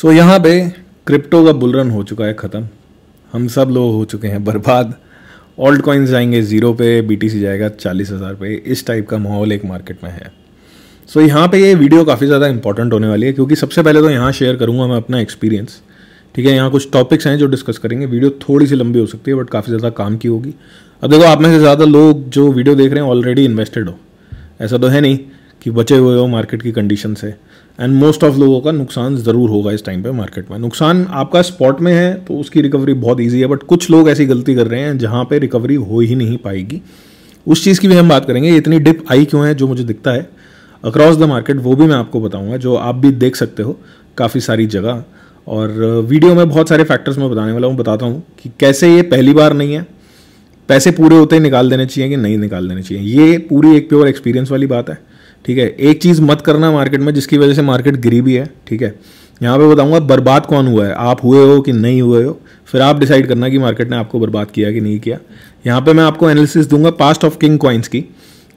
सो so, यहाँ पे crypto का बुलरन हो चुका है ख़त्म हम सब लोग हो चुके हैं बर्बाद ओल्ड कॉइन्स जाएंगे ज़ीरो पे बीटीसी जाएगा चालीस हज़ार पे इस टाइप का माहौल एक मार्केट में है सो so, यहाँ पे ये वीडियो काफ़ी ज़्यादा इंपॉर्टेंट होने वाली है क्योंकि सबसे पहले तो यहाँ शेयर करूँगा मैं अपना एक्सपीरियंस ठीक है यहाँ कुछ टॉपिक्स हैं जो डिस्कस करेंगे वीडियो थोड़ी सी लंबी हो सकती है बट काफ़ी ज़्यादा काम की होगी अब देखो आप में से ज़्यादा लोग जो वीडियो देख रहे हैं ऑलरेडी इन्वेस्टेड हो ऐसा तो है नहीं कि बचे हुए हो मार्केट की कंडीशन से एंड मोस्ट ऑफ लोगों का नुकसान ज़रूर होगा इस टाइम पे मार्केट में नुकसान आपका स्पॉट में है तो उसकी रिकवरी बहुत ईजी है बट कुछ लोग ऐसी गलती कर रहे हैं जहाँ पे रिकवरी हो ही नहीं पाएगी उस चीज़ की भी हम बात करेंगे इतनी डिप आई क्यों है जो मुझे दिखता है अक्रॉस द मार्केट वो भी मैं आपको बताऊँगा जो आप भी देख सकते हो काफ़ी सारी जगह और वीडियो में बहुत सारे फैक्टर्स मैं बताने वाला हूँ बताता हूँ कि कैसे ये पहली बार नहीं है पैसे पूरे होते निकाल देने चाहिए कि नहीं निकाल देने चाहिए ये पूरी एक प्योर एक्सपीरियंस वाली बात है ठीक है एक चीज़ मत करना मार्केट में जिसकी वजह से मार्केट गिरी भी है ठीक है यहाँ पे बताऊंगा बर्बाद कौन हुआ है आप हुए हो कि नहीं हुए हो फिर आप डिसाइड करना कि मार्केट ने आपको बर्बाद किया कि नहीं किया यहाँ पे मैं आपको एनालिसिस दूंगा पास्ट ऑफ किंग क्वाइंस की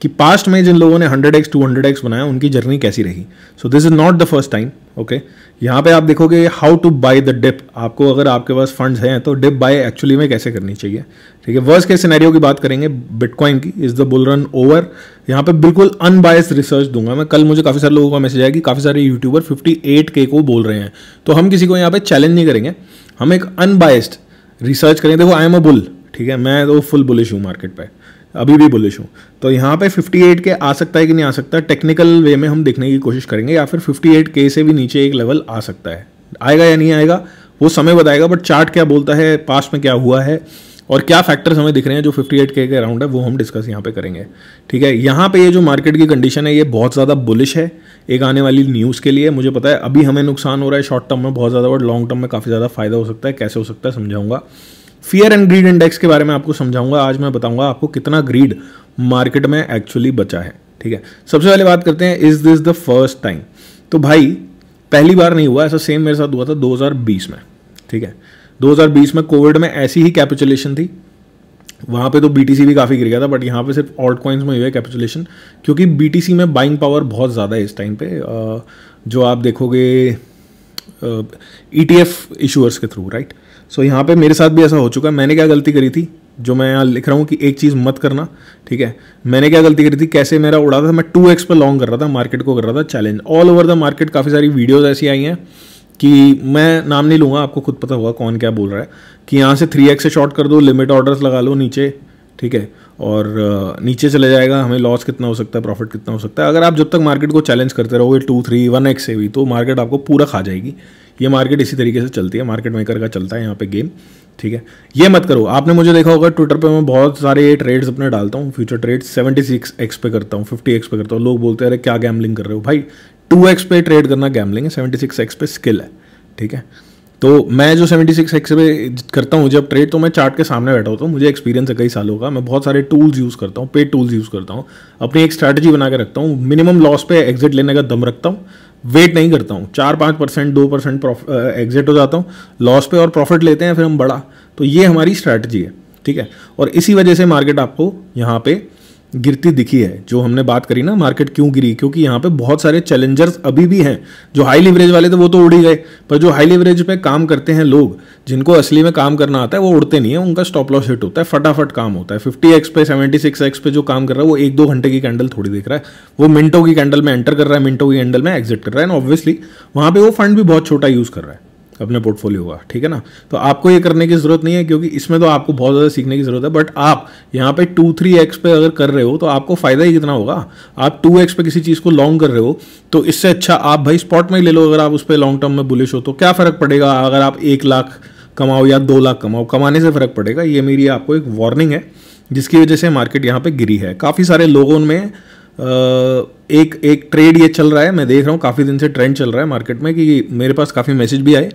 कि पास्ट में जिन लोगों ने hundred X two hundred X बनाया उनकी जर्नी कैसी रही so this is not the first time okay यहाँ पे आप देखोगे how to buy the dip आपको अगर आपके पास फंड्स हैं तो डिप बाय एक्चुअली में कैसे करनी चाहिए ठीक है वर्स्ट के सिनेरियो की बात करेंगे बिटकॉइन की is the bull run over यहाँ पे बिल्कुल अनबायस रिसर्च दूंगा मैं कल मुझे काफ़ी सारे लोगों का मैसेज आया कि काफ़ी सारे यूट्यूबर एट के को बोल रहे हैं तो हम किसी को यहाँ पे चैलेंज नहीं करेंगे हम एक अनबायस्ड रिसर्च करेंगे देखो आई एम अ बुल ठीक है मैं तो फुल बुलिश हूँ मार्केट पर अभी भी बुलिश हूँ तो यहाँ पे 58 के आ सकता है कि नहीं आ सकता टेक्निकल वे में हम देखने की कोशिश करेंगे या फिर 58 के से भी नीचे एक लेवल आ सकता है आएगा या नहीं आएगा वो समय बताएगा बट चार्ट क्या बोलता है पास्ट में क्या हुआ है और क्या फैक्टर्स हमें दिख रहे हैं जो 58 के के अराउंड है वो हम डिस्कस यहाँ पे करेंगे ठीक है यहाँ पे ये जो मार्केट की कंडीशन है ये बहुत ज़्यादा बुलिश है एक आने वाली न्यूज़ के लिए मुझे पता है अभी हमें नुकसान हो रहा है शॉर्ट टर्म में बहुत ज़्यादा बट लॉन्ग टर्म में काफ़ी ज़्यादा फायदा हो सकता है कैसे हो सकता है समझाऊंगा फियर एंड ग्रीड इंडेक्स के बारे में आपको समझाऊंगा आज मैं बताऊंगा आपको कितना ग्रीड मार्केट में एक्चुअली बचा है ठीक है सबसे पहले बात करते हैं is this the first time तो भाई पहली बार नहीं हुआ ऐसा सेम मेरे साथ हुआ था 2020 में ठीक है 2020 में कोविड में ऐसी ही कैपिचुलेशन थी वहां पे तो बी भी काफ़ी गिर गया था बट यहाँ पे सिर्फ ऑल्ट कॉइन्स में हुआ है कैपिचुलेशन क्योंकि बी में बाइंग पावर बहुत ज़्यादा है इस टाइम पे जो आप देखोगे ई टी एफ इशूअर्स के थ्रू राइट right? सो यहाँ पे मेरे साथ भी ऐसा हो चुका है मैंने क्या गलती करी थी जो मैं यहाँ लिख रहा हूँ कि एक चीज़ मत करना ठीक है मैंने क्या गलती करी थी कैसे मेरा उड़ा था मैं टू एक्स पर लॉन्ग कर रहा था मार्केट को कर रहा था challenge all over the market काफ़ी सारी वीडियोज़ ऐसी आई हैं कि मैं नाम नहीं लूँगा आपको खुद पता होगा कौन क्या बोल रहा है कि यहाँ से थ्री एक्स से शॉर्ट कर दो लिमिट ऑर्डर्स लगा लो नीचे ठीक है और नीचे चले जाएगा हमें लॉस कितना हो सकता है प्रॉफिट कितना हो सकता है अगर आप जब तक मार्केट को चैलेंज करते रहोगे टू थ्री वन एक्स से भी तो मार्केट आपको पूरा खा जाएगी ये मार्केट इसी तरीके से चलती है मार्केट मेकर का चलता है यहाँ पे गेम ठीक है ये मत करो आपने मुझे देखा होगा ट्विटर पे मैं बहुत सारे ट्रेड्स अपने डालता हूँ future trade seventy six X पे करता हूँ फिफ्टी एक्स पे करता हूँ लोग बोलते हैं अरे क्या गैमलिंग कर रहे हो भाई टू एक्स पे ट्रेड करना गैमलिंग है सेवेंटी सिक्स एक्स पे स्किल है ठीक है तो मैं जो सेवेंटी सिक्स एक्स पे करता हूँ जब ट्रेड तो मैं चार्ट के सामने बैठा होता हूँ मुझे एक्सपीरियंस है कई सालों का मैं बहुत सारे टूल्स यूज़ करता हूँ पेड टूल्स यूज़ करता हूँ अपनी एक स्ट्रैटेजी बना के रखता हूँ मिनिमम लॉस पे एग्जिट लेने का दम रखता हूँ वेट नहीं करता हूँ चार पाँच परसेंट दो परसेंट एग्जिट हो जाता हूँ लॉस पे और प्रॉफिट लेते हैं फिर हम बड़ा तो ये हमारी स्ट्रैटेजी है ठीक है और इसी वजह से मार्केट आपको यहाँ पे गिरती दिखी है जो हमने बात करी ना मार्केट क्यों गिरी क्योंकि यहाँ पे बहुत सारे चैलेंजर्स अभी भी हैं जो हाई लीवरेज वाले थे तो वो तो उड़ ही गए पर जो हाई लीवरेज पे काम करते हैं लोग जिनको असली में काम करना आता है वो उड़ते नहीं है उनका स्टॉप लॉस हिट होता है फटाफट काम होता है फिफ्टी एक्स पे सेवेंटी सिक्स एक्स पे जो काम कर रहा है वो एक दो घंटे की कैंडल थोड़ी दिख रहा है वो मिनटों की कैंडल में एंटर कर रहा है मिनटों की कैंडल में एग्जिट कर रहा है एंड ऑब्वियसली वहाँ पर वो फंड भी बहुत छोटा यूज़ कर रहा है अपने पोर्टफोलियो का ठीक है ना तो आपको ये करने की जरूरत नहीं है क्योंकि इसमें तो आपको बहुत ज़्यादा सीखने की जरूरत है बट आप यहाँ पे टू थ्री एक्स पे अगर कर रहे हो तो आपको फ़ायदा ही कितना होगा आप टू एक्स पे किसी चीज़ को लॉन्ग कर रहे हो तो इससे अच्छा आप भाई स्पॉट में ही ले लो अगर आप उस पर लॉन्ग टर्म में बुलिश हो तो क्या फ़र्क पड़ेगा अगर आप एक लाख कमाओ या दो लाख कमाओ कमाने से फ़र्क पड़ेगा ये मेरी आपको एक वार्निंग है जिसकी वजह से मार्केट यहाँ पे गिरी है काफ़ी सारे लोगों में एक एक ट्रेड ये चल रहा है मैं देख रहा हूँ काफ़ी दिन से ट्रेंड चल रहा है मार्केट में कि मेरे पास काफ़ी मैसेज भी आए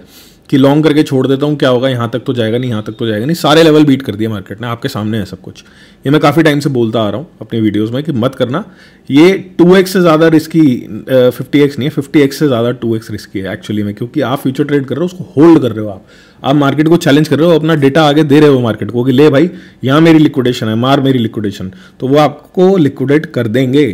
कि लॉन्ग करके छोड़ देता हूँ क्या होगा यहाँ तक तो जाएगा नहीं यहाँ तक तो जाएगा नहीं सारे लेवल बीट कर दिए मार्केट ने आपके सामने है सब कुछ ये मैं काफ़ी टाइम से बोलता आ रहा हूँ अपने वीडियोस में कि मत करना ये 2x से ज़्यादा रिस्की फिफ्टी एक्स नहीं है फिफ्टी एक्स से ज़्यादा टू रिस्की है एक्चुअली में क्योंकि आप फ्यूचर ट्रेड कर रहे हो उसको होल्ड कर रहे हो आप आप मार्केट को चैलेंज कर रहे हो अपना डेटा आगे दे रहे हो मार्केट को कि ले भाई यहाँ मेरी लिक्विडेशन है मार मेरी लिक्विडेशन तो वो आपको लिक्विडेट कर देंगे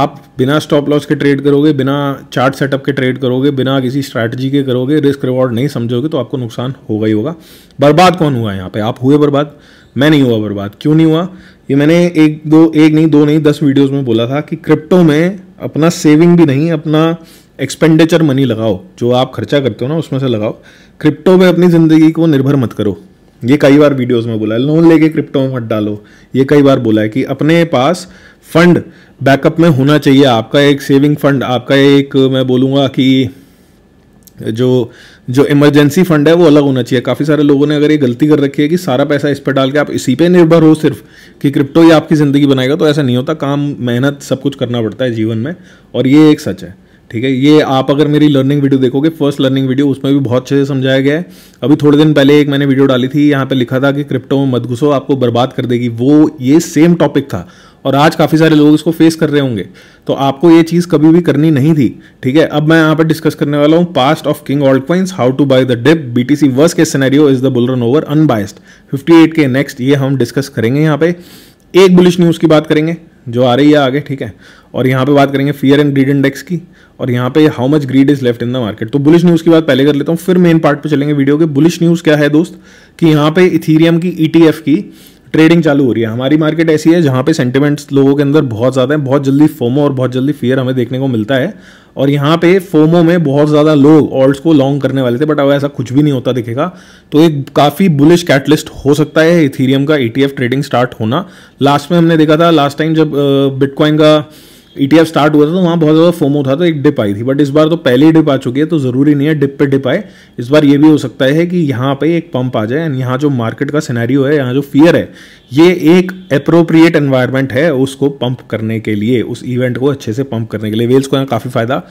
आप बिना स्टॉप लॉस के ट्रेड करोगे बिना चार्ट सेटअप के ट्रेड करोगे बिना किसी स्ट्रैटेजी के करोगे रिस्क रिवॉर्ड नहीं समझोगे तो आपको नुकसान होगा ही होगा बर्बाद कौन हुआ यहाँ पे आप हुए बर्बाद मैं नहीं हुआ बर्बाद क्यों नहीं हुआ ये मैंने एक दो एक नहीं दो नहीं दस वीडियोज में बोला था कि क्रिप्टो में अपना सेविंग भी नहीं अपना एक्सपेंडिचर मनी लगाओ जो आप खर्चा करते हो ना उसमें से लगाओ क्रिप्टो में अपनी ज़िंदगी को निर्भर मत करो ये कई बार वीडियोस में बोला है लोन लेके क्रिप्टो में मत डालो ये कई बार बोला है कि अपने पास फंड बैकअप में होना चाहिए आपका एक सेविंग फंड आपका एक मैं बोलूँगा कि जो जो इमरजेंसी फंड है वो अलग होना चाहिए काफ़ी सारे लोगों ने अगर ये गलती कर रखी है कि सारा पैसा इस पर डाल के आप इसी पे निर्भर हो सिर्फ कि क्रिप्टो ही आपकी ज़िंदगी बनाएगा तो ऐसा नहीं होता काम मेहनत सब कुछ करना पड़ता है जीवन में और ये एक सच है ठीक है ये आप अगर मेरी लर्निंग वीडियो देखोगे फर्स्ट लर्निंग वीडियो उसमें भी बहुत अच्छे से समझाया गया है अभी थोड़े दिन पहले एक मैंने वीडियो डाली थी यहाँ पे लिखा था कि क्रिप्टो में मत घुसो आपको बर्बाद कर देगी वो ये सेम टॉपिक था और आज काफ़ी सारे लोग इसको फेस कर रहे होंगे तो आपको ये चीज़ कभी भी करनी नहीं थी ठीक है अब मैं यहाँ पर डिस्कस करने वाला हूँ past of king alt coins how to buy the dip B T C worse case scenario is the bull run over unbiased fifty K next ये हम डिस्कस करेंगे यहाँ पे एक बुलिश न्यूज़ की बात करेंगे जो आ रही है आगे ठीक है और यहाँ पे बात करेंगे फियर एंड ग्रीड इंडेक्स की और यहाँ पे how much greed is left in the market तो बुलिश न्यूज़ की बात पहले कर लेता हूँ फिर मेन पार्ट पे चलेंगे वीडियो के बुलिश न्यूज़ क्या है दोस्त कि यहाँ पे इथीरियम की ईटीएफ e की ट्रेडिंग चालू हो रही है हमारी मार्केट ऐसी है जहाँ पे सेंटिमेंट्स लोगों के अंदर बहुत ज़्यादा है बहुत जल्दी फोमो और बहुत जल्दी फियर हमें देखने को मिलता है और यहाँ पे फोमो में बहुत ज़्यादा लोग ऑल्ट को लॉन्ग करने वाले थे बट अब ऐसा कुछ भी नहीं होता दिखेगा तो एक काफ़ी बुलिश कैटलिस्ट हो सकता है इथीरियम का ई ट्रेडिंग स्टार्ट होना लास्ट में हमने देखा था लास्ट टाइम जब बिटकॉइन का ई e स्टार्ट हुआ था तो वहाँ बहुत ज़्यादा फोमो था तो एक डिप आई थी बट इस बार तो पहले ही डिप आ चुकी है तो ज़रूरी नहीं है डिप पे डिप आए इस बार ये भी हो सकता है कि यहाँ पे एक पंप आ जाए एंड यहाँ जो मार्केट का सिनेरियो है यहाँ जो फियर है ये एक अप्रोप्रिएट एनवायरनमेंट है उसको पंप करने के लिए उस इवेंट को अच्छे से पंप करने के लिए वेल्स को यहाँ काफ़ी फ़ायदा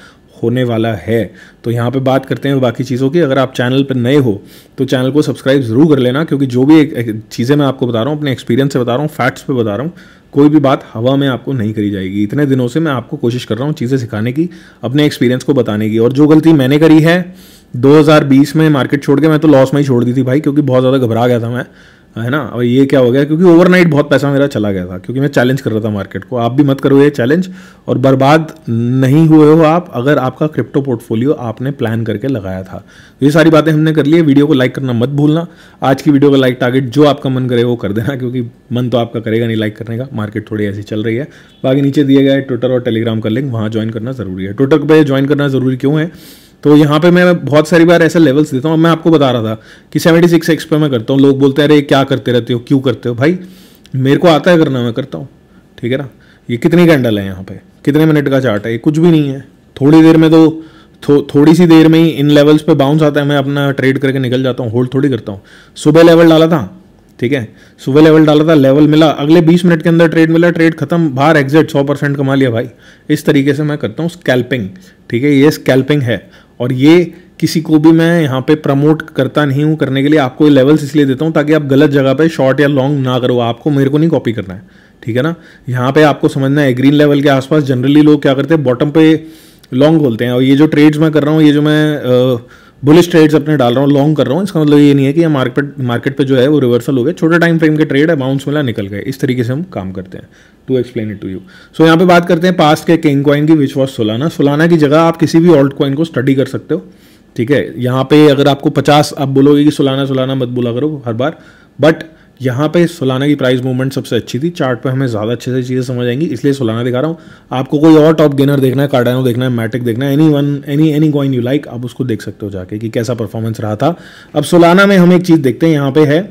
होने वाला है तो यहाँ पे बात करते हैं बाकी चीज़ों की अगर आप चैनल पर नए हो तो चैनल को सब्सक्राइब ज़रूर कर लेना क्योंकि जो भी चीज़ें मैं आपको बता रहा हूँ अपने एक्सपीरियंस से बता रहा हूँ फैक्ट्स पर बता रहा हूँ कोई भी बात हवा में आपको नहीं करी जाएगी इतने दिनों से मैं आपको कोशिश कर रहा हूँ चीज़ें सिखाने की अपने एक्सपीरियंस को बताने की और जो गलती मैंने करी है 2020 में मार्केट छोड़ के मैं तो लॉस में ही छोड़ दी थी भाई क्योंकि बहुत ज़्यादा घबरा गया था मैं है ना और ये क्या हो गया क्योंकि ओवरनाइट बहुत पैसा मेरा चला गया था क्योंकि मैं चैलेंज कर रहा था मार्केट को आप भी मत करो ये चैलेंज और बर्बाद नहीं हुए हो आप अगर आपका क्रिप्टो पोर्टफोलियो आपने प्लान करके लगाया था तो ये सारी बातें हमने कर ली है वीडियो को लाइक करना मत भूलना आज की वीडियो का लाइक टारगेट जो आपका मन करे वो कर देना क्योंकि मन तो आपका करेगा नहीं लाइक करने का मार्केट थोड़ी ऐसी चल रही है बाकी नीचे दिए गए ट्विटर और टेलीग्राम का लिंक वहाँ ज्वाइन करना ज़रूरी है ट्विटर पर ज्वाइन करना ज़रूरी क्यों है तो यहाँ पे मैं बहुत सारी बार ऐसे लेवल्स देता हूँ मैं आपको बता रहा था कि सेवेंटी सिक्स एक्स पे मैं करता हूँ लोग बोलते हैं अरे क्या करते रहते हो क्यों करते हो भाई मेरे को आता है करना मैं करता हूँ ठीक है ना ये कितनी कैंडल है यहाँ पे कितने मिनट का चार्ट है ये कुछ भी नहीं है थोड़ी देर में तो थो, थोड़ी सी देर में ही इन लेवल्स पे बाउंस आता है मैं अपना ट्रेड करके निकल जाता हूँ होल्ड थोड़ी करता हूँ सुबह लेवल डाला था ठीक है सुबह लेवल डाला था लेवल मिला अगले 20 मिनट के अंदर ट्रेड मिला ट्रेड खत्म बाहर एग्जिट 100 परसेंट कमा लिया भाई इस तरीके से मैं करता हूँ स्कैल्पिंग ठीक है ये स्कैल्पिंग है और ये किसी को भी मैं यहाँ पे प्रमोट करता नहीं हूँ करने के लिए आपको ये लेवल्स इसलिए देता हूँ ताकि आप गलत जगह पे शॉर्ट या लॉन्ग ना करो आपको मेरे को नहीं कॉपी करना है ठीक है ना यहाँ पे आपको समझना है ग्रीन लेवल के आसपास जनरली लोग क्या करते हैं बॉटम पे लॉन्ग बोलते हैं और ये जो ट्रेड्स मैं कर रहा हूँ ये जो मैं आ, बुलिश ट्रेड्स अपने डाल रहा हूँ लॉन्ग कर रहा हूँ इसका मतलब ये नहीं है कि ये मार्केट मार्केट पे जो है वो रिवर्सल हो गया छोटे टाइम फ्रेम के ट्रेड अमाउंट्स मिला निकल गए इस तरीके से हम काम करते हैं to explain it to you so यहाँ पे बात करते हैं पास्ट के किंग कॉइन की विच वॉज सोलाना सोलाना की जगह आप किसी भी ऑल्ट कॉइन को स्टडी कर सकते हो ठीक है यहाँ पे अगर आपको पचास आप बोलोगे कि सोलाना सोलाना मत बोला करो हर बार बट यहाँ पे सोलाना की प्राइस मूवमेंट सबसे अच्छी थी चार्ट पे हमें ज़्यादा अच्छे से चीज़ें समझ आएंगी इसलिए सोलाना दिखा रहा हूँ आपको कोई और टॉप गेनर देखना है कार्डानो देखना है मैटिक देखना है any one any any coin you like आप उसको देख सकते हो जाके कि कैसा परफॉर्मेंस रहा था अब सोलाना में हम एक चीज़ देखते हैं यहाँ पे है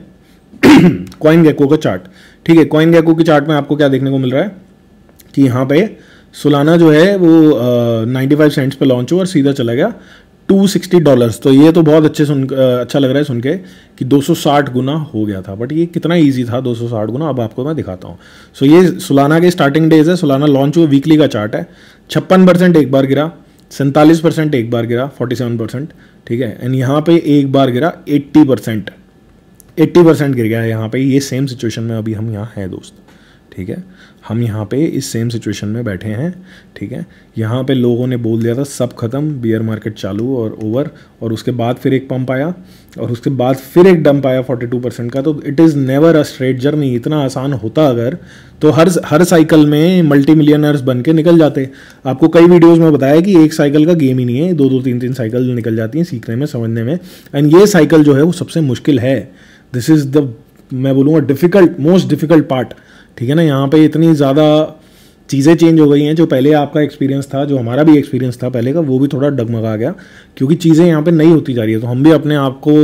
कॉइन गैको का चार्ट ठीक है कॉइन गैको के चार्ट में आपको क्या देखने को मिल रहा है कि यहाँ पे सोलाना जो है वो नाइन्टी फाइव सेंट्स पे लॉन्च हुआ और सीधा चला गया 260 डॉलर्स तो ये तो बहुत अच्छे सुन अच्छा लग रहा है सुन के कि 260 गुना हो गया था बट ये कितना ईजी था 260 गुना अब आपको मैं दिखाता हूँ सो so ये सुलाना के स्टार्टिंग डेज है सुलाना लॉन्च हुआ वीकली का चार्ट है छप्पन परसेंट एक बार गिरा सैंतालीस परसेंट एक बार गिरा फोर्टी सेवन परसेंट ठीक है एंड यहाँ पे एक बार गिरा एट्टी परसेंट एट्टी परसेंट गिर गया है यहाँ पे ये सेम सिचुएशन में अभी हम यहाँ हैं दोस्त ठीक है हम यहाँ पे इस सेम सिचुएशन में बैठे हैं ठीक है यहाँ पे लोगों ने बोल दिया था सब ख़त्म बियर मार्केट चालू और ओवर और उसके बाद फिर एक पंप आया और उसके बाद फिर एक डंप आया 42 परसेंट का तो it is never a straight journey इतना आसान होता अगर तो हर हर साइकिल में मल्टी मिलियनर्स बन के निकल जाते आपको कई वीडियोस में बताया कि एक साइकिल का गेम ही नहीं है दो दो तीन तीन साइकिल निकल जाती हैं सीखने में समझने में एंड ये साइकिल जो है वो सबसे मुश्किल है दिस इज़ द मैं बोलूँगा डिफ़िकल्ट मोस्ट डिफ़िकल्ट पार्ट ठीक है ना यहाँ पे इतनी ज़्यादा चीज़ें चेंज हो गई हैं जो पहले आपका एक्सपीरियंस था जो हमारा भी एक्सपीरियंस था पहले का वो भी थोड़ा डगमगा गया क्योंकि चीज़ें यहाँ पे नई होती जा रही है तो हम भी अपने आप को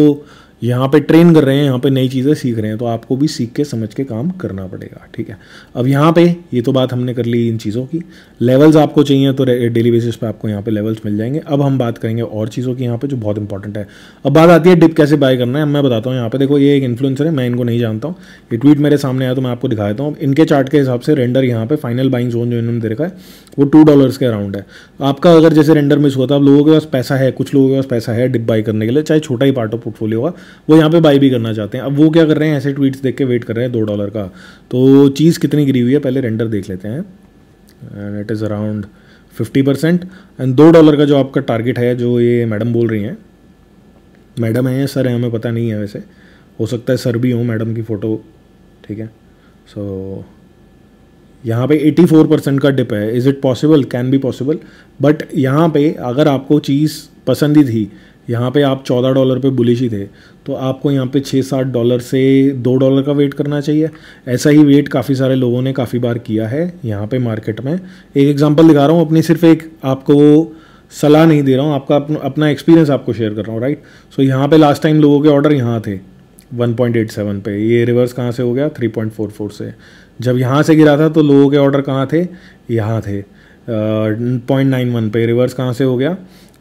यहाँ पे ट्रेन कर रहे हैं यहाँ पे नई चीज़ें सीख रहे हैं तो आपको भी सीख के समझ के काम करना पड़ेगा ठीक है अब यहाँ पे ये तो बात हमने कर ली इन चीज़ों की लेवल्स आपको चाहिए तो डेली बेसिस पे आपको यहाँ पे लेवल्स मिल जाएंगे अब हम बात करेंगे और चीज़ों की यहाँ पे जो बहुत इंपॉर्टेंट है अब बात आती है डिप कैसे बाय करना है मैं बताता हूँ यहाँ पे देखो ये एक इन्फ्लुएंसर है मैं इनको नहीं जानता हूँ ये ट्वीट मेरे सामने आया तो मैं आपको दिखा देता हूँ इनके चार्ट के हिसाब से रेंडर यहाँ पे फाइनल बाइंग जोन जो इन्होंने देखा है वो टू डॉलर्स के अराउंड है आपका अगर जैसे रेंडर मिस हुआ था आप लोगों के पास पैसा है कुछ लोगों के पास पैसा है डिप बाई करने के लिए चाहे छोटा ही पार्ट ऑफ पोर्टफोलियो होगा वो यहाँ पे बाई भी करना चाहते हैं अब वो क्या कर रहे हैं ऐसे ट्वीट्स देख के वेट कर रहे हैं दो डॉलर का तो चीज़ कितनी गिरी हुई है पहले रेंडर देख लेते हैं and it is around fifty percent and दो डॉलर का जो आपका टारगेट है जो ये मैडम बोल रही हैं मैडम या सर है हमें पता नहीं है वैसे हो सकता है सर भी हो मैडम की फ़ोटो ठीक है सो so, यहाँ पे 84 परसेंट का डिप है is it possible can be possible but यहाँ पे अगर आपको चीज़ पसंद ही थी यहाँ पे आप चौदह डॉलर पे बुलिश ही थे तो आपको यहाँ पे छः सात डॉलर से दो डॉलर का वेट करना चाहिए ऐसा ही वेट काफ़ी सारे लोगों ने काफ़ी बार किया है यहाँ पे मार्केट में एक एग्जांपल दिखा रहा हूँ अपनी सिर्फ एक आपको सलाह नहीं दे रहा हूँ आपका अपन, अपना एक्सपीरियंस आपको शेयर कर रहा हूँ राइट सो यहाँ पर लास्ट टाइम लोगों के ऑर्डर यहाँ थे 1.87 पे ये रिवर्स कहाँ से हो गया 3.44 से जब यहाँ से गिरा था तो लोगों के ऑर्डर कहाँ थे यहाँ थे पॉइंट नाइन वन पे रिवर्स कहाँ से हो गया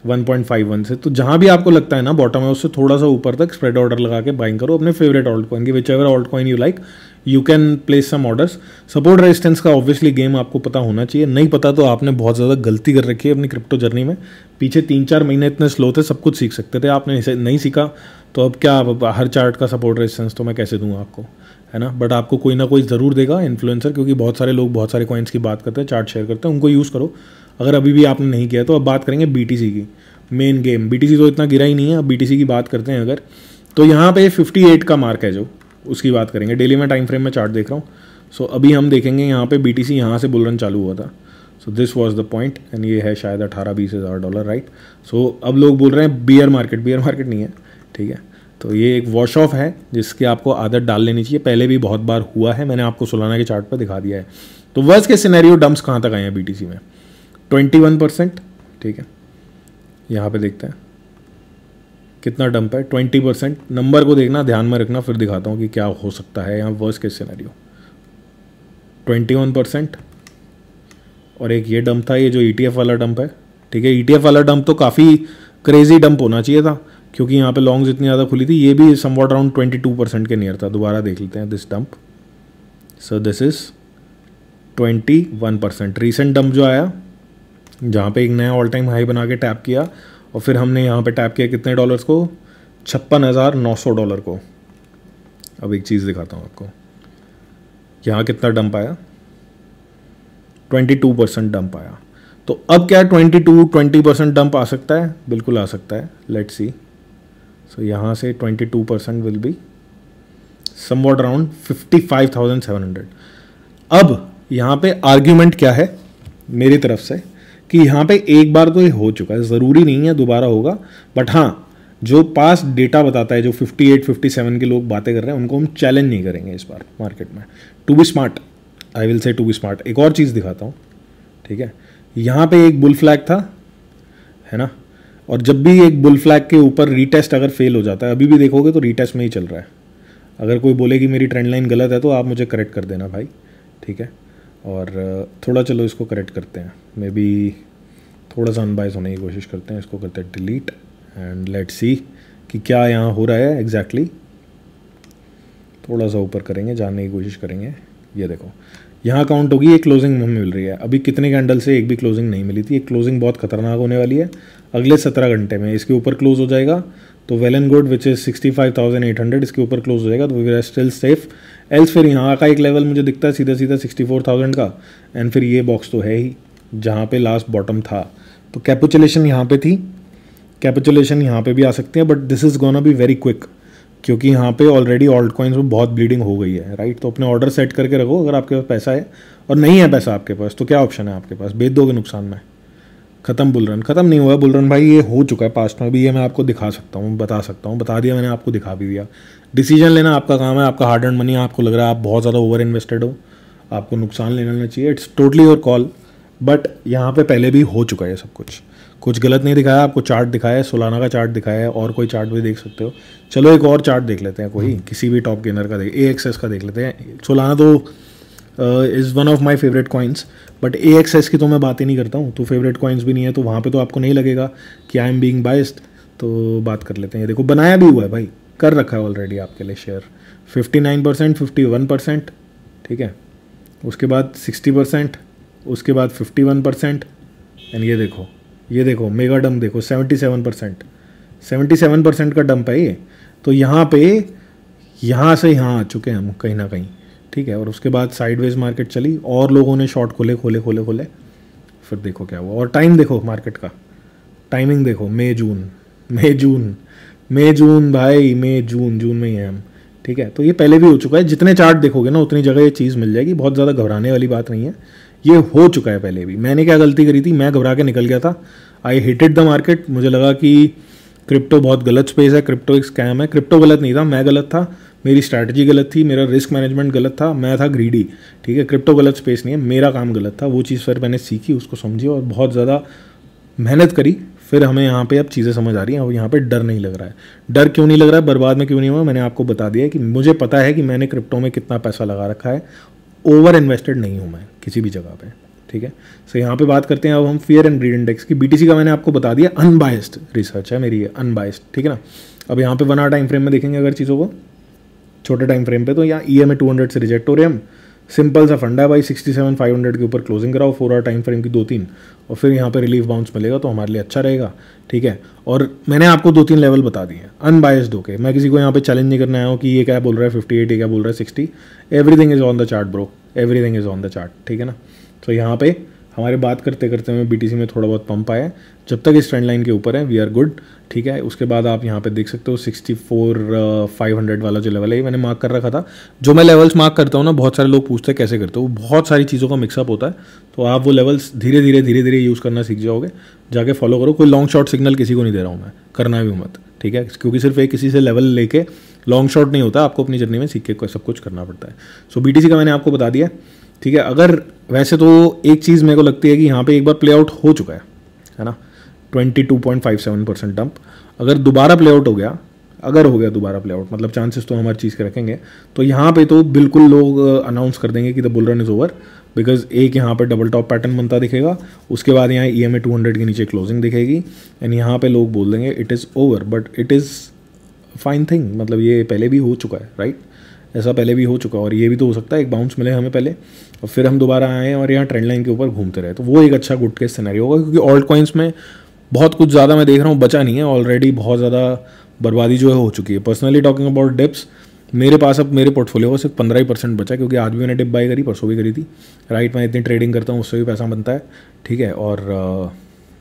1.51 से तो जहां भी आपको लगता है ना बॉटम है उससे थोड़ा सा ऊपर तक स्प्रेड ऑर्डर लगा के बाइंग करो अपने फेवरेट ऑल्ट कॉइन की which ever alt coin you like you can place some orders support resistance का ऑब्वियसली गेम आपको पता होना चाहिए नहीं पता तो आपने बहुत ज़्यादा गलती कर रखी है अपनी क्रिप्टो जर्नी में पीछे तीन चार महीने इतने स्लो थे सब कुछ सीख सकते थे आपने इसे नहीं सीखा तो अब क्या अब हर चार्ट का सपोर्ट रेजिस्टेंस तो मैं कैसे दूंगा आपको है ना बट आपको कोई ना कोई ज़रूर देगा इन्फ्लुएंसर क्योंकि बहुत सारे लोग बहुत सारे कॉइन्स की बात करते हैं चार्ट शेयर करते हैं उनको यूज़ करो अगर अभी भी आपने नहीं किया तो अब बात करेंगे बी की मेन गेम बी तो इतना गिरा ही नहीं है अब बी की बात करते हैं अगर तो यहाँ पे एट का मार्क है जो उसकी बात करेंगे डेली में टाइम फ्रेम में चार्ट देख रहा हूँ सो so, अभी हम देखेंगे यहाँ पे बी टी सी यहाँ से बुलरन चालू हुआ था so this was the point and ये है शायद अठारह बीस हज़ार डॉलर राइट सो अब लोग बोल रहे हैं बियर मार्केट बियर मार्केट नहीं है ठीक है तो ये एक वॉश ऑफ है जिसकी आपको आदत डाल लेनी चाहिए पहले भी बहुत बार हुआ है मैंने आपको सोलाना के चार्ट पर दिखा दिया है तो वर्ष के सिनेरियो डम्प्स कहाँ तक आए हैं बी में ट्वेंटी वन परसेंट ठीक है यहाँ पे देखते हैं कितना डंप है ट्वेंटी परसेंट नंबर को देखना ध्यान में रखना फिर दिखाता हूँ कि क्या हो सकता है यहाँ worst case scenario twenty one percent और एक ये डंप था ये जो ई e वाला डंप है ठीक है ई e वाला डंप तो काफ़ी क्रेजी डंप होना चाहिए था क्योंकि यहाँ पे लॉन्ग्स इतनी ज़्यादा खुली थी ये भी somewhat around twenty two percent के नियर था दोबारा देख लेते हैं this dump so this is twenty one percent recent dump जो आया जहाँ पे एक नया ऑल टाइम हाई बना के टैप किया और फिर हमने यहाँ पे टैप किया कितने डॉलर्स को छप्पन हज़ार नौ सौ डॉलर को अब एक चीज़ दिखाता हूँ आपको यहाँ कितना डंप आया ट्वेंटी टू परसेंट डंप आया तो अब क्या twenty two twenty percent dump आ सकता है बिल्कुल आ सकता है लेट सी सो यहाँ से twenty two percent will be somewhat around fifty five thousand seven hundred अब यहाँ पे आर्ग्यूमेंट क्या है मेरी तरफ से कि यहाँ पे एक बार तो ये हो चुका है ज़रूरी नहीं है दोबारा होगा बट हाँ जो पास डेटा बताता है जो 58, 57 के लोग बातें कर रहे हैं उनको हम चैलेंज नहीं करेंगे इस बार मार्केट में to be smart I will say to be smart एक और चीज़ दिखाता हूँ ठीक है यहाँ पे एक बुल फ्लैग था है ना और जब भी एक बुल फ्लैग के ऊपर रीटेस्ट अगर फेल हो जाता है अभी भी देखोगे तो रीटेस्ट में ही चल रहा है अगर कोई बोले कि मेरी ट्रेंड लाइन गलत है तो आप मुझे करेक्ट कर देना भाई ठीक है और थोड़ा चलो इसको करेक्ट करते हैं मे बी थोड़ा सा अनबाइस होने की कोशिश करते हैं इसको करते हैं डिलीट एंड लेट सी कि क्या यहाँ हो रहा है एग्जैक्टली exactly. थोड़ा सा ऊपर करेंगे जानने की कोशिश करेंगे ये देखो यहाँ काउंट होगी ये क्लोजिंग हमें मिल रही है अभी कितने कैंडल से एक भी क्लोजिंग नहीं मिली थी एक क्लोजिंग बहुत खतरनाक होने वाली है अगले सत्रह घंटे में इसके ऊपर क्लोज हो जाएगा तो well and good which is sixty five thousand eight hundred इसके ऊपर क्लोज हो जाएगा तो we are still safe else फिर यहाँ का एक लेवल मुझे दिखता है सीधा सीधा सिक्सटी फोर थाउजेंड का एंड फिर ये बॉक्स तो है ही जहाँ पे लास्ट बॉटम था तो कैपिचुलेशन यहाँ पे थी कैपिचुलेशन यहाँ पे भी आ सकती है but this is gonna be very quick क्योंकि यहाँ पे ऑलरेडी ऑल्ड कॉइन्स में बहुत ब्लीडिंग हो गई है राइट तो अपने ऑर्डर सेट करके रखो अगर आपके पास पैसा है और नहीं है पैसा आपके पास तो क्या ऑप्शन है आपके पास बेच दोगे नुकसान में ख़त्म बुलरन ख़त्म नहीं हुआ बुलरन भाई ये हो चुका है पास्ट में भी ये मैं आपको दिखा सकता हूँ बता सकता हूँ बता दिया मैंने आपको दिखा भी दिया डिसीजन लेना आपका काम है आपका हार्ड एंड मनी आपको लग रहा है आप बहुत ज़्यादा ओवर इन्वेस्टेड हो आपको नुकसान लेना चाहिए it's totally your call but यहाँ पे पहले भी हो चुका है सब कुछ कुछ गलत नहीं दिखाया आपको चार्ट दिखाया है सोलाना का चार्ट दिखाया है और कोई चार्ट भी देख सकते हो चलो एक और चार्ट देख लेते हैं कोई हम्म। किसी भी टॉप गेनर का देख ए एक्सेस का देख लेते हैं सोलाना तो is one of my favourite coins but A X S की तो मैं बात ही नहीं करता हूँ तो फेवरेट कॉइन्स भी नहीं है तो वहाँ पे तो आपको नहीं लगेगा कि आई एम बीइंग बाइस्ड तो बात कर लेते हैं ये देखो बनाया भी हुआ है भाई कर रखा है ऑलरेडी आपके लिए share fifty nine percent fifty one percent ठीक है उसके बाद सिक्सटी परसेंट उसके बाद फिफ्टी वन परसेंट एंड ये देखो ये देखो मेगा डम्प देखो seventy seven percent seventy seven percent का डम्प है ये तो यहाँ पे यहाँ से यहाँ आ चुके हैं हम कहीं ना कहीं ठीक है और उसके बाद साइडवेज मार्केट चली और लोगों ने शॉर्ट खोले खोले खोले खोले फिर देखो क्या हुआ और टाइम देखो मार्केट का टाइमिंग देखो मई जून मई जून मई जून भाई मई जून जून में ही है हम ठीक है तो ये पहले भी हो चुका है जितने चार्ट देखोगे ना उतनी जगह ये चीज़ मिल जाएगी बहुत ज़्यादा घबराने वाली बात नहीं है ये हो चुका है पहले भी मैंने क्या गलती करी थी मैं घबरा के निकल गया था आई हिटेड द मार्केट मुझे लगा कि क्रिप्टो बहुत गलत स्पेस है क्रिप्टो एक स्कैम है क्रिप्टो गलत नहीं था मैं गलत था मेरी स्ट्रैटेजी गलत थी मेरा रिस्क मैनेजमेंट गलत था मैं था ग्रीडी ठीक है क्रिप्टो गलत स्पेस नहीं है मेरा काम गलत था वो चीज़ फिर मैंने सीखी उसको समझी और बहुत ज़्यादा मेहनत करी फिर हमें यहाँ पे अब चीज़ें समझ आ रही हैं और यहाँ पे डर नहीं लग रहा है डर क्यों नहीं लग रहा है बर्बाद में क्यों नहीं हुआ मैंने आपको बता दिया कि मुझे पता है कि मैंने क्रिप्टो में कितना पैसा लगा रखा है ओवर इन्वेस्टेड नहीं हूँ मैं किसी भी जगह पर ठीक है सो यहाँ पे बात करते हैं अब हम फेयर एंड ग्रीड इंडेक्स की बी का मैंने आपको बता दिया अनबायस्ड रिसर्च है मेरी अनबायस्ड ठीक है ना अब यहाँ पे वन आर टाइम फ्रेम में देखेंगे अगर चीज़ों को छोटे टाइम फ्रेम पे तो यहाँ E M A two hundred से रिजेक्ट हो रहे हम सिंपल सा फंडा है भाई सिक्सटी सेवन फाइव हंड्रेड के ऊपर क्लोजिंग कराओ फोर आवर टाइम फ्रेम की दो तीन और फिर यहाँ पे रिलीफ बाउंस मिलेगा तो हमारे लिए अच्छा रहेगा ठीक है और मैंने आपको दो तीन लेवल बता दिए अनबायस्ड होके मैं किसी को यहाँ पे चैलेंज नहीं करने आया हूँ कि ये क्या बोल रहा है फिफ्टी एट ये क्या बोल रहा है sixty everything is on the chart bro everything is on the chart ठीक है ना तो यहाँ पे हमारे बात करते करते हमें बी में थोड़ा बहुत पंप आया जब तक इस ट्रेंड लाइन के ऊपर है वी आर गुड ठीक है उसके बाद आप यहाँ पे देख सकते हो सिक्सटी फोर फाइव हंड्रेड वाला जो लेवल है ये मैंने मार्क कर रखा था जो मैं लेवल्स मार्क करता हूँ ना बहुत सारे लोग पूछते हैं कैसे करते हो बहुत सारी चीज़ों का मिक्सअप होता है तो आप वो लेवल्स धीरे धीरे धीरे धीरे यूज़ करना सीख जाओगे जाके फॉलो करो कोई लॉन्ग शॉर्ट सिग्नल किसी को नहीं दे रहा हूँ मैं करना भी मत ठीक है क्योंकि सिर्फ एक किसी से लेवल लेके लॉन्ग शॉट नहीं होता आपको अपनी जर्नी में सीख के सब कुछ करना पड़ता है सो so, बी का मैंने आपको बता दिया ठीक है अगर वैसे तो एक चीज़ मेरे को लगती है कि यहाँ पे एक बार प्ले आउट हो चुका है है ना 22.57 परसेंट डंप अगर दोबारा प्ले आउट हो गया अगर हो गया दोबारा प्ले आउट मतलब चांसेस तो हमारी चीज़ के रखेंगे तो यहाँ पे तो बिल्कुल लोग अनाउंस कर देंगे कि the bull run is over because एक यहाँ पर डबल टॉप पैटर्न बनता दिखेगा उसके बाद यहाँ E M A two hundred के नीचे क्लोजिंग दिखेगी एंड यहाँ पर लोग बोल देंगे it is over but it is fine thing मतलब ये पहले भी हो चुका है राइट ऐसा पहले भी हो चुका और ये भी तो हो सकता है एक बाउंस मिले हमें पहले और फिर हम दोबारा आएँ और यहाँ ट्रेंड लाइन के ऊपर घूमते रहे तो वो एक अच्छा गुड केस सिनेरियो होगा क्योंकि ऑल्ट कॉइन्स में बहुत कुछ ज़्यादा मैं देख रहा हूँ बचा नहीं है ऑलरेडी बहुत ज़्यादा बर्बादी जो है हो चुकी है पर्सनली टॉकिंग अबाउट डिप्स मेरे पास अब मेरे पोर्टफोलियो का सिर्फ पंद्रह ही परसेंट बचा क्योंकि आज भी मैंने डिप बाई करी परसों भी करी थी राइट मैं इतनी ट्रेडिंग करता हूँ उससे भी पैसा बनता है ठीक है और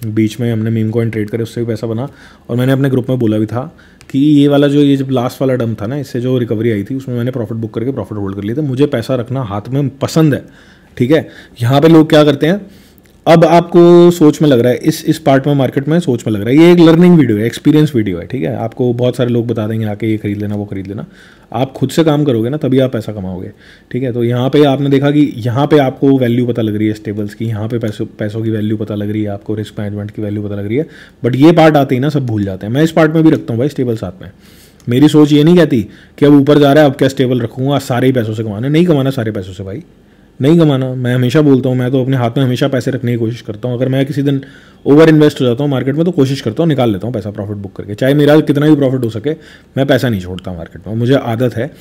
बीच में हमने मीम कॉइन ट्रेड करे उससे भी पैसा बना और मैंने अपने ग्रुप में बोला भी था कि ये वाला जो ये जब लास्ट वाला डम था ना इससे जो रिकवरी आई थी उसमें मैंने प्रॉफिट बुक करके प्रॉफिट होल्ड कर लिया था मुझे पैसा रखना हाथ में पसंद है ठीक है यहाँ पे लोग क्या करते हैं अब आपको सोच में लग रहा है इस इस पार्ट में मार्केट में सोच में लग रहा है ये एक लर्निंग वीडियो है एक्सपीरियंस वीडियो है ठीक है आपको बहुत सारे लोग बता देंगे आके ये खरीद लेना वो खरीद लेना आप खुद से काम करोगे ना तभी आप पैसा कमाओगे ठीक है तो यहाँ पे आपने देखा कि यहाँ पे आपको वैल्यू पता लग रही है स्टेबल्स की यहाँ पे पैसों पैसों की वैल्यू पता लग रही है आपको रिस्क मैनेजमेंट की वैल्यू पता लग रही है बट ये पार्ट आते ही ना सब भूल जाते हैं मैं इस पार्ट में भी रखता हूँ भाई स्टेबल साथ में मेरी सोच ये नहीं कहती कि अब ऊपर जा रहा है अब क्या स्टेबल रखूँगा सारे ही पैसों से कमाना नहीं कमाना सारे पैसों से भाई नहीं कमाना मैं हमेशा बोलता हूँ मैं तो अपने हाथ में हमेशा पैसे रखने की कोशिश करता हूँ अगर मैं किसी दिन ओवर इन्वेस्ट हो जाता हूँ मार्केट में तो कोशिश करता हूँ निकाल लेता हूँ पैसा प्रॉफिट बुक करके चाहे मेरा कितना भी प्रॉफिट हो सके मैं पैसा नहीं छोड़ता मार्केट में मुझे आदत है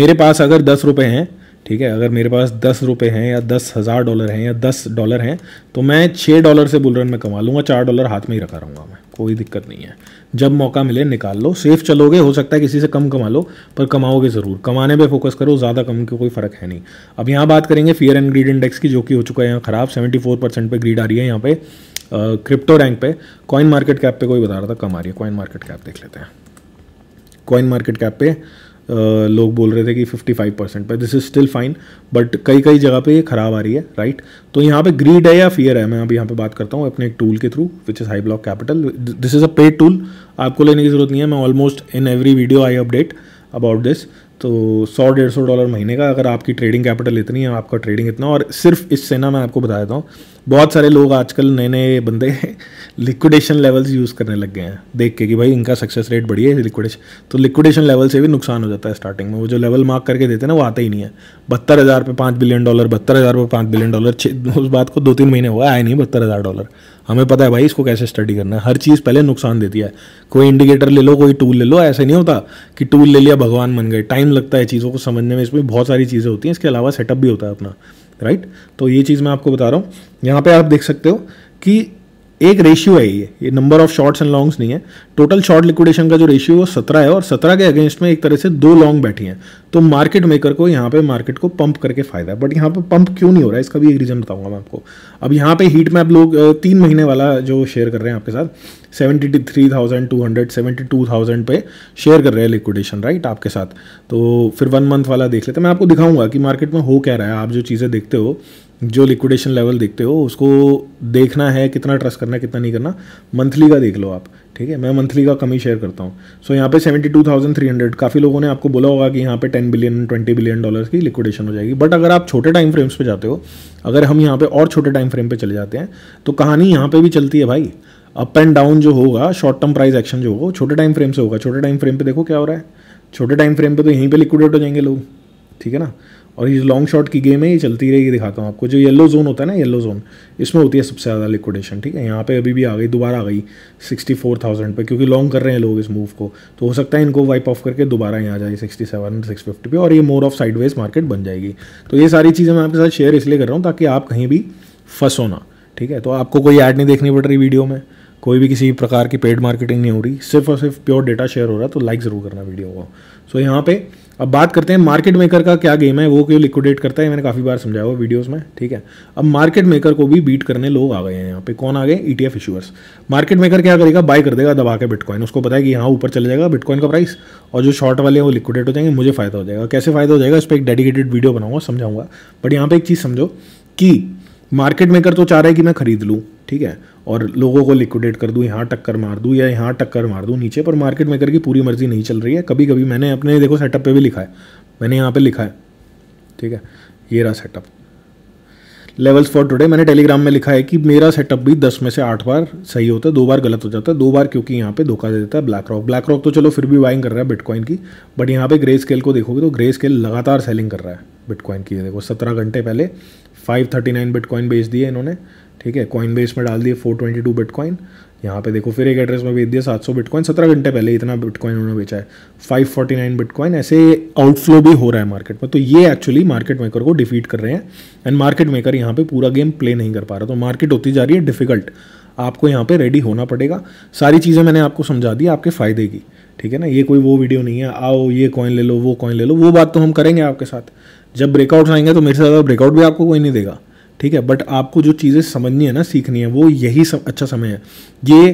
मेरे पास अगर दस रुपये हैं ठीक है अगर मेरे पास दस रुपये हैं या दस हज़ार डॉलर हैं या दस डॉलर हैं तो मैं छः डॉलर से बुल रन में कमा लूँगा चार डॉलर हाथ में ही रखा रहूँगा मैं कोई दिक्कत नहीं है जब मौका मिले निकाल लो सेफ चलोगे हो सकता है किसी से कम कमा लो पर कमाओगे ज़रूर कमाने पे फोकस करो ज़्यादा कम की कोई फ़र्क है नहीं अब यहाँ बात करेंगे फियर एंड ग्रीड इंडेक्स की जो कि हो चुका है यहाँ ख़राब सेवेंटी फोर परसेंट पर ग्रीड आ रही है यहाँ पे क्रिप्टो रैंक पे कॉइन मार्केट कैप पे कोई बता रहा था कम आ रही है कॉइन मार्केट कैप देख लेते हैं कॉइन मार्केट कैप पे लोग बोल रहे थे कि 55 परसेंट पर this is still fine but कई कई जगह पे ये खराब आ रही है राइट right? तो यहाँ पे ग्रीड है या फियर है मैं अब यहाँ पे बात करता हूँ अपने एक टूल के through which is high block capital this is a paid tool आपको लेने की जरूरत नहीं है मैं almost in every video I update about this तो सौ डेढ़ सौ डॉलर महीने का अगर आपकी ट्रेडिंग कैपिटल इतनी है आपका ट्रेडिंग इतना और सिर्फ इससे ना मैं आपको बता देता हूँ बहुत सारे लोग आजकल नए नए बंदे लिक्विडेशन लेवल्स यूज़ करने लग गए हैं देख के कि भाई इनका सक्सेस रेट बढ़िया है लिक्विडेशन तो लिक्विडेशन लेवल से भी नुकसान हो जाता है स्टार्टिंग में वो जो लेवल मार्क करके देते हैं ना वो आता ही नहीं है बहत्तर हज़ार पे पाँच बिलियन डॉलर बहत्तर हज़ार पे पाँच बिलियन डॉलर उस बात को दो तीन महीने हुआ आया नहीं बहत्तर हज़ार डॉलर हमें पता है भाई इसको कैसे स्टडी करना है हर चीज़ पहले नुकसान देती है कोई इंडिकेटर ले लो कोई टूल ले लो ऐसे नहीं होता कि टूल ले लिया भगवान बन गए टाइम लगता है चीज़ों को समझने में इसमें बहुत सारी चीज़ें होती हैं इसके अलावा सेटअप भी होता है अपना राइट तो ये चीज़ मैं आपको बता रहा हूँ यहाँ पे आप देख सकते हो कि एक रेशियो है ये ये number of shorts and longs नहीं है टोटल शॉर्ट लिक्विडेशन का जो रेशियो वो सत्रह है और सत्रह के अगेंस्ट में एक तरह से दो लॉन्ग बैठी हैं तो मार्केट मेकर को यहाँ पे मार्केट को पंप करके फायदा है बट यहाँ पे पंप क्यों नहीं हो रहा है इसका भी एक रीज़न बताऊंगा मैं आपको अब यहाँ पे हीट मैप लोग तीन महीने वाला जो शेयर कर रहे हैं आपके साथ seventy three thousand two hundred seventy two thousand पे शेयर कर रहे हैं लिक्विडेशन राइट आपके साथ तो फिर वन मंथ वाला देख लेते मैं आपको दिखाऊंगा कि मार्केट में हो क्या रहा है आप जो चीज़ें देखते हो जो लिक्विडेशन लेवल देखते हो उसको देखना है कितना ट्रस्ट करना है कितना नहीं करना मंथली का देख लो आप ठीक है मैं मंथली का कमी शेयर करता हूँ सो so, यहाँ पे 72,300 काफ़ी लोगों ने आपको बोला होगा कि यहाँ पे 10 बिलियन 20 बिलियन डॉलर्स की लिक्विडेशन हो जाएगी बट अगर आप छोटे टाइम फ्रेम्स पे जाते हो अगर हम यहाँ पे और छोटे टाइम फ्रेम पे चले जाते हैं तो कहानी यहाँ पे भी चलती है भाई अप एंड डाउन जो होगा शॉर्ट टर्म प्राइस एक्शन जो होगा छोटे टाइम फ्रेम से होगा छोटे टाइम फ्रेम पर देखो क्या हो रहा है छोटे टाइम फ्रेम पर तो यहीं पर लिक्विडेट हो जाएंगे लोग ठीक है ना और ये लॉन्ग शॉट की गेम है ये चलती रहेगी दिखाता हूँ आपको जो येलो जोन होता है ना येलो जोन इसमें होती है सबसे ज़्यादा लिक्विडेशन ठीक है यहाँ पे अभी भी आ गई दोबारा आ गई सिक्सटी फोर थाउजेंड पर क्योंकि लॉन्ग कर रहे हैं लोग इस मूव को तो हो सकता है इनको वाइप ऑफ करके दोबारा यहाँ जाए सिक्सटी सेवन सिक्स फिफ्टी और ये मोर ऑफ साइडवाइज मार्केट बन जाएगी तो ये सारी चीज़ें मैं आपके साथ शेयर इसलिए कर रहा हूँ ताकि आप कहीं भी फंसो ना ठीक है तो आपको कोई ऐड नहीं देखनी पड़ रही वीडियो में कोई भी किसी प्रकार की पेड मार्केटिंग नहीं हो रही सिर्फ और सिर्फ प्योर डेटा शेयर हो रहा है तो लाइक ज़रूर करना वीडियो को सो so, यहाँ पे अब बात करते हैं मार्केट मेकर का क्या गेम है वो क्यों लिक्विडेट करता है मैंने काफ़ी बार समझाया हुआ वीडियोस में ठीक है अब मार्केट मेकर को भी बीट करने लोग आ गए हैं यहाँ पे कौन आ गए ई टी मार्केट मेकर क्या करेगा बाय कर देगा दबा के बिटकॉइन उसको पता है कि यहाँ ऊपर चले जाएगा बिटकॉइन का प्राइस और जो शॉर्ट वाले हैं वो लिक्विडेट हो जाएंगे मुझे फायदा हो जाएगा कैसे फायदा हो जाएगा इस पर एक डेडिकेटेड वीडियो बनाऊंगा समझाऊंगा बट यहाँ पर एक चीज़ समझो कि मार्केट मेकर तो चाह रहा है कि मैं खरीद लूँ ठीक है और लोगों को लिक्विडेट कर दूँ यहाँ टक्कर मार दूँ या यहाँ टक्कर मार दूँ नीचे पर मार्केट मेकर की पूरी मर्जी नहीं चल रही है कभी कभी मैंने अपने देखो सेटअप पे भी लिखा है मैंने यहाँ पे लिखा है ठीक है ये रहा सेटअप लेवल्स फॉर टुडे मैंने टेलीग्राम में लिखा है कि मेरा सेटअप भी दस में से आठ बार सही होता है दो बार गलत हो जाता है दो बार क्योंकि यहाँ पे धोखा दे देता है ब्लैक रॉक ब्लैक रॉक तो चलो फिर भी बाइंग कर रहा है बिटकॉइन की बट यहाँ पे ग्रे स्केल को देखोगे तो ग्रे स्केल लगातार सेलिंग कर रहा है बिटकॉइन की देखो सत्रह घंटे पहले फाइव थर्टी नाइन बिटकॉइन बेच दिए इन्होंने ठीक है कॉइन बेस में डाल दिए फोर ट्वेंटी टू बिटकॉइन यहाँ पे देखो फिर एक एड्रेस में भेज दिया सात सौ बिटकॉइन सत्रह घंटे पहले इतना बिटकॉइन उन्होंने बेचा है फाइव फोर्टी नाइन बिटकॉइन ऐसे आउटफ्लो भी हो रहा है मार्केट में तो ये एक्चुअली मार्केट मेकर को डिफीट कर रहे हैं एंड मार्केट मेकर यहाँ पे पूरा गेम प्ले नहीं कर पा रहा तो मार्केट होती जा रही है डिफिकल्ट आपको यहाँ पे रेडी होना पड़ेगा सारी चीज़ें मैंने आपको समझा दी आपके फ़ायदे की ठीक है ना ये कोई वो वीडियो नहीं है आओ ये कॉइन ले लो वो कॉइन ले लो वो बात तो हम करेंगे आपके साथ जब ब्रेकआउट आएंगे तो मेरे से ज़्यादा ब्रेकआउट भी आपको कोई नहीं देगा ठीक है बट आपको जो चीज़ें समझनी है ना सीखनी है वो यही सब अच्छा समय है ये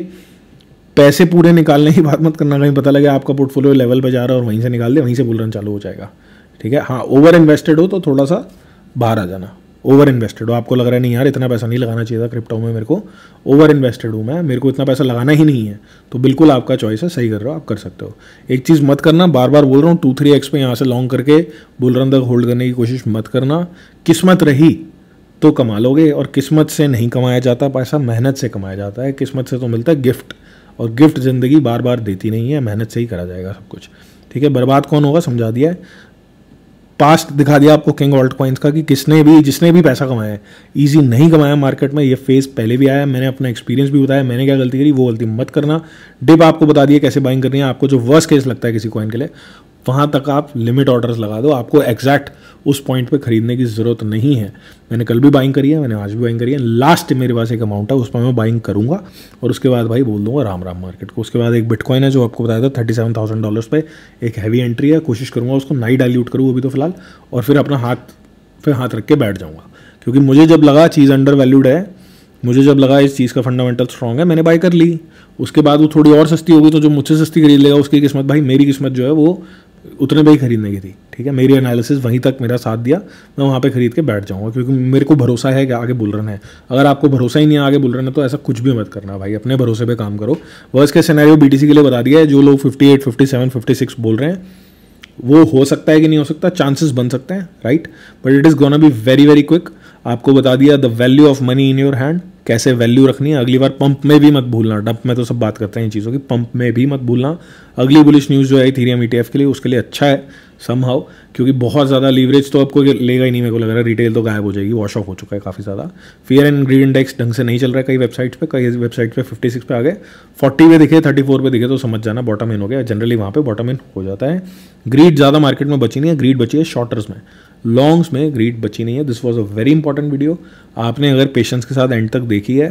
पैसे पूरे निकालने की बात मत करना कहीं पता लगे आपका पोर्टफोलियो लेवल पर जा रहा है और वहीं से निकाल दे वहीं से बुलरन चालू हो जाएगा ठीक है हाँ ओवर इन्वेस्टेड हो तो थोड़ा सा बाहर आ जाना ओवर इन्वेस्टेड हो आपको लग रहा है नहीं यार इतना पैसा नहीं लगाना चाहिए था क्रिप्टो में मेरे को ओवर इन्वेस्टेड हूँ मैं मेरे को इतना पैसा लगाना ही नहीं है तो बिल्कुल आपका चॉइस है सही कर रहे हो आप कर सकते हो एक चीज़ मत करना बार बार बोल रहा हूँ टू थ्री एक्स पे यहाँ से लॉन्ग करके बुलरन तक होल्ड करने की कोशिश मत करना किस्मत रही तो कमा लोगे और किस्मत से नहीं कमाया जाता पैसा मेहनत से कमाया जाता है किस्मत से तो मिलता है गिफ्ट और गिफ्ट ज़िंदगी बार बार देती नहीं है मेहनत से ही करा जाएगा सब कुछ ठीक है बर्बाद कौन होगा समझा दिया है पास्ट दिखा दिया आपको किंग ऑल्ट कॉइन्स का कि किसने भी जिसने भी पैसा कमाया है ईजी नहीं कमाया मार्केट में ये फेज़ पहले भी आया है मैंने अपना एक्सपीरियंस भी बताया मैंने क्या गलती करी वो गलती मत करना डिप आपको बता दिया कैसे बाइंग करनी है आपको जो वर्स्ट केस लगता है किसी कॉइन के लिए वहाँ तक आप लिमिट ऑर्डर्स लगा दो आपको एग्जैक्ट उस पॉइंट पे ख़रीदने की ज़रूरत नहीं है मैंने कल भी बाइंग करी है मैंने आज भी बाइंग करी है लास्ट मेरे पास एक अमाउंट है उस पर मैं बाइंग करूँगा और उसके बाद भाई बोल दूंगा राम राम मार्केट को उसके बाद एक बिटकॉइन है जो आपको बताया था थर्टी सेवन थाउजेंड डॉलर्स पर एक हैवी एंट्री है कोशिश करूँगा उसको नाई डायल्यूट डाइल्यूट करूँ अभी तो फिलहाल और फिर अपना हाथ फिर हाथ रख के बैठ जाऊँगा क्योंकि मुझे जब लगा चीज़ अंडर वैल्यूड है मुझे जब लगा इस चीज़ का फंडामेंटल स्ट्रॉन्ग है मैंने बाई कर ली उसके बाद वो थोड़ी और सस्ती होगी तो जो मुझसे सस्ती खरीद लेगा उसकी किस्मत भाई मेरी किस्मत जो है वो उतने पे ही खरीदने की थी ठीक है मेरी एनालिसिस वहीं तक मेरा साथ दिया मैं वहाँ पे खरीद के बैठ जाऊँगा क्योंकि मेरे को भरोसा है कि आगे बुल रन है अगर आपको भरोसा ही नहीं आगे बुल रन है तो ऐसा कुछ भी मत करना भाई अपने भरोसे पे काम करो वर्ष के सैनैरियो बी के लिए बता दिया है जो लोग fifty eight fifty seven fifty six बोल रहे हैं वो हो सकता है कि नहीं हो सकता चांसेस बन सकते हैं right but it is gonna be very very quick आपको बता दिया the value of money in your hand कैसे वैल्यू रखनी है अगली बार पंप में भी मत भूलना डंप में तो सब बात करते हैं इन चीज़ों की पंप में भी मत भूलना अगली बुलिश न्यूज़ जो है थीरियम ई e के लिए उसके लिए अच्छा है सम क्योंकि बहुत ज़्यादा लीवरेज तो आपको लेगा ही नहीं मेरे को लग रहा है रिटेल तो गायब हो जाएगी वॉश ऑफ हो चुका है काफ़ी ज़्यादा फियर एंड ग्रीड इंडेक्स ढंग से नहीं चल रहा है कई वेबसाइट्स पे कई वेबसाइट्स पे 56 पे आ गए 40 पे दिखे 34 पे दिखे तो समझ जाना बॉटम इन हो गया जनरली वहाँ पर बॉटम इन हो जाता है ग्रीड ज़्यादा मार्केट में बची नहीं है ग्रीड बची है शॉर्टर्स में लॉन्ग्स में ग्रीड बची नहीं है this was a very important video आपने अगर पेशेंस के साथ एंड तक देखी है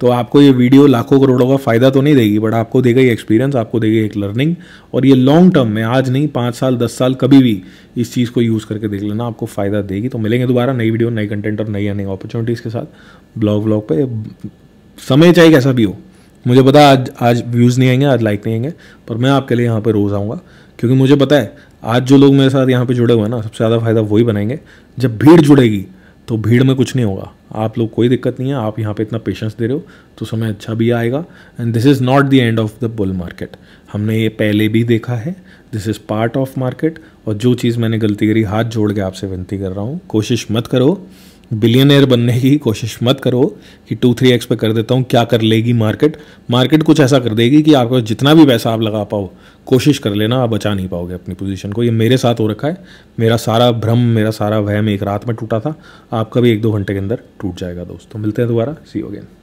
तो आपको ये वीडियो लाखों करोड़ों का फ़ायदा तो नहीं देगी बट आपको देगा ये एक्सपीरियंस आपको देगा एक लर्निंग और ये लॉन्ग टर्म में आज नहीं पाँच साल दस साल कभी भी इस चीज़ को यूज़ करके देख लेना आपको फ़ायदा देगी तो मिलेंगे दोबारा नई वीडियो नई कंटेंट और नई अर्निंग अपॉर्चुनिटीज़ के साथ ब्लॉग व्लॉग पर समय चाहिए कैसा भी हो मुझे पता आज आज व्यूज़ नहीं आएंगे आज लाइक नहीं आएंगे पर मैं आपके लिए यहाँ पर रोज़ आऊँगा क्योंकि मुझे पता है आज जो लोग मेरे साथ यहाँ पर जुड़े हुए हैं ना सबसे ज़्यादा फ़ायदा वही बनाएंगे जब भीड़ जुड़ेगी तो भीड़ में कुछ नहीं होगा आप लोग कोई दिक्कत नहीं है आप यहाँ पे इतना पेशेंस दे रहे हो तो समय अच्छा भी आएगा and this is not the end of the bull market हमने ये पहले भी देखा है this is part of market और जो चीज़ मैंने गलती करी हाथ जोड़ के आपसे विनती कर रहा हूँ कोशिश मत करो बिलियनियर बनने की कोशिश मत करो कि टू थ्री एक्स पे कर देता हूँ क्या कर लेगी मार्केट मार्केट कुछ ऐसा कर देगी कि आपका जितना भी पैसा आप लगा पाओ कोशिश कर लेना आप बचा नहीं पाओगे अपनी पोजीशन को ये मेरे साथ हो रखा है मेरा सारा भ्रम मेरा सारा वहम एक रात में टूटा था आपका भी एक दो घंटे के अंदर टूट जाएगा दोस्तों मिलते हैं दोबारा सी अगेन